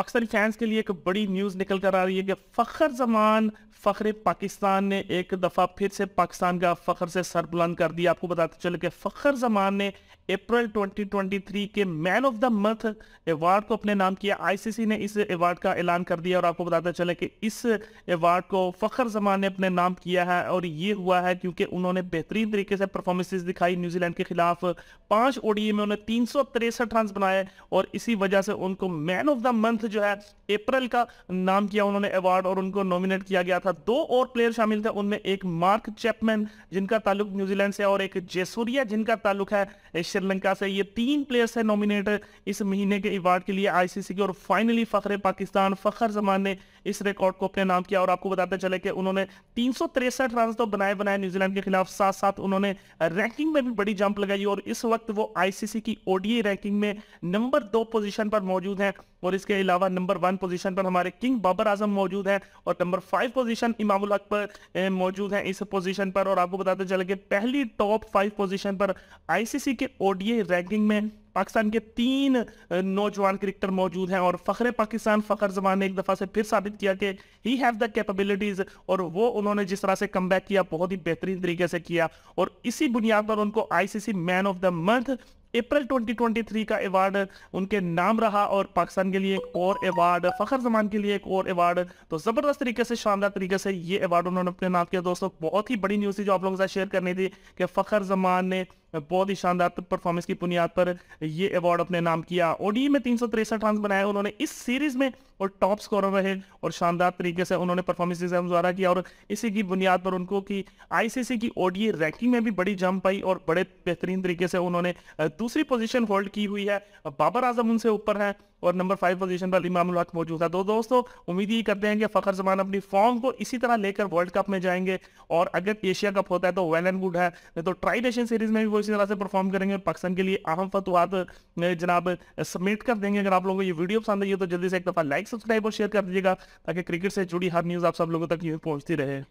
Pakistani fans के लिए एक बड़ी न्यूज़ निकल कर आ रही है कि फ़खर जमान फ़ख्र पाकिस्तान ने एक दफ़ा फिर से पाकिस्तान का फ़ख्र से सर बुलंद कर दिया आपको बताते चले कि फ़ख्र जमान ने अप्रैल 2023 के man of the month award को अपने नाम किया आईसीसी ने इस एवार्ड का ऐलान कर दिया और आपको बताते चले कि इस एवार्ड को फ़ख्र जमान ने अपने नाम किया है और ये हुआ है क्योंकि उन्होंने बेहतरीन तरीके से परफॉर्मेंसेज दिखाई न्यूजीलैंड के खिलाफ पाँच ओडीए में उन्हें तीन रन बनाए और इसी वजह से उनको मैन ऑफ द मंथ जो है अप्रैल का नाम किया उन्होंने अवार्ड और उनको नॉमिनेट किया गया था था दो और प्लेयर शामिल थे उनमें एक मार्क चैपमैन जिनका ताल्लुक न्यूजीलैंड से और एक जेसोरिया जिनका ताल्लुक है श्रीलंका से ये तीन प्लेयर्स है नॉमिनेट इस महीने के अवार्ड के लिए आईसीसी के और फाइनली फखरे पाकिस्तान फ़खर जमान ने इस रिकॉर्ड को अपने नाम किया और आपको बताते चले कि उन्होंने तीन सौ तो बनाए बनाए न्यूजीलैंड के खिलाफ साथ साथ उन्होंने रैंकिंग में भी बड़ी जंप लगाई और इस वक्त वो आईसीसी की ओडीए रैंकिंग में नंबर दो पोजीशन पर मौजूद हैं और इसके अलावा नंबर वन पोजीशन पर हमारे किंग बाबर आजम मौजूद हैं और number five position Imamul Akbar मौजूद हैं इस पोजीशन पर और आपको बताते चले कि पहली टॉप फाइव पोजीशन पर आईसीसी के ओडीए रैंकिंग में पाकिस्तान के तीन नौजवान क्रिकेटर मौजूद हैं और फ़खर पाकिस्तान फ़खर जमान ने एक दफ़ा से फिर साबित किया कि ही हैव द कैपेबिलिटीज़ और वो उन्होंने जिस तरह से कम किया बहुत ही बेहतरीन तरीके से किया और इसी बुनियाद पर उनको ICC man of the month April 2023 का अवार्ड उनके नाम रहा और पाकिस्तान के लिए एक और अवार्ड फ़खर जमान के लिए एक और अवार्ड तो ज़बरदस्त तरीके से शानदार तरीके से ये अवार्ड उन्होंने अपने नाम किया दोस्तों बहुत ही बड़ी न्यूज़ थी जो आप लोगों के साथ शेयर करनी थी कि फ़खर जमान ने बहुत ही शानदार परफॉर्मेंस की बुनियाद पर ये अवार्ड अपने नाम किया ओडी e में तीन रन बनाए उन्होंने इस सीरीज में और टॉप स्कोर रहे और शानदार तरीके से उन्होंने परफॉर्मेंस एग्जाम द्वारा किया और इसी की बुनियाद पर उनको की आईसीसी की ओडीए रैंकिंग में भी बड़ी जंप आई और बड़े बेहतरीन तरीके से उन्होंने दूसरी पोजिशन होल्ड की हुई है बाबर आजम उनसे ऊपर है और नंबर फाइव पोजीशन पर इमाम उल्क मौजूद है तो दोस्तों उम्मीद ही करते हैं कि फखर जमान अपनी फॉर्म को इसी तरह लेकर वर्ल्ड कप में जाएंगे और अगर एशिया कप होता है तो वेल एंड गुड है नहीं तो ट्राई नेशन सीरीज में भी वो इसी तरह से परफॉर्म करेंगे और पाकिस्तान के लिए अहम फतवात जनाब सबमिट कर देंगे अगर आप लोगों को ये वीडियो पसंद आई तो जल्दी से एक दफ़ा लाइक सब्सक्राइब और शेयर कर दीजिएगा ताकि क्रिकेट से जुड़ी हर न्यूज़ आप सब लोगों तक पहुँचती रहे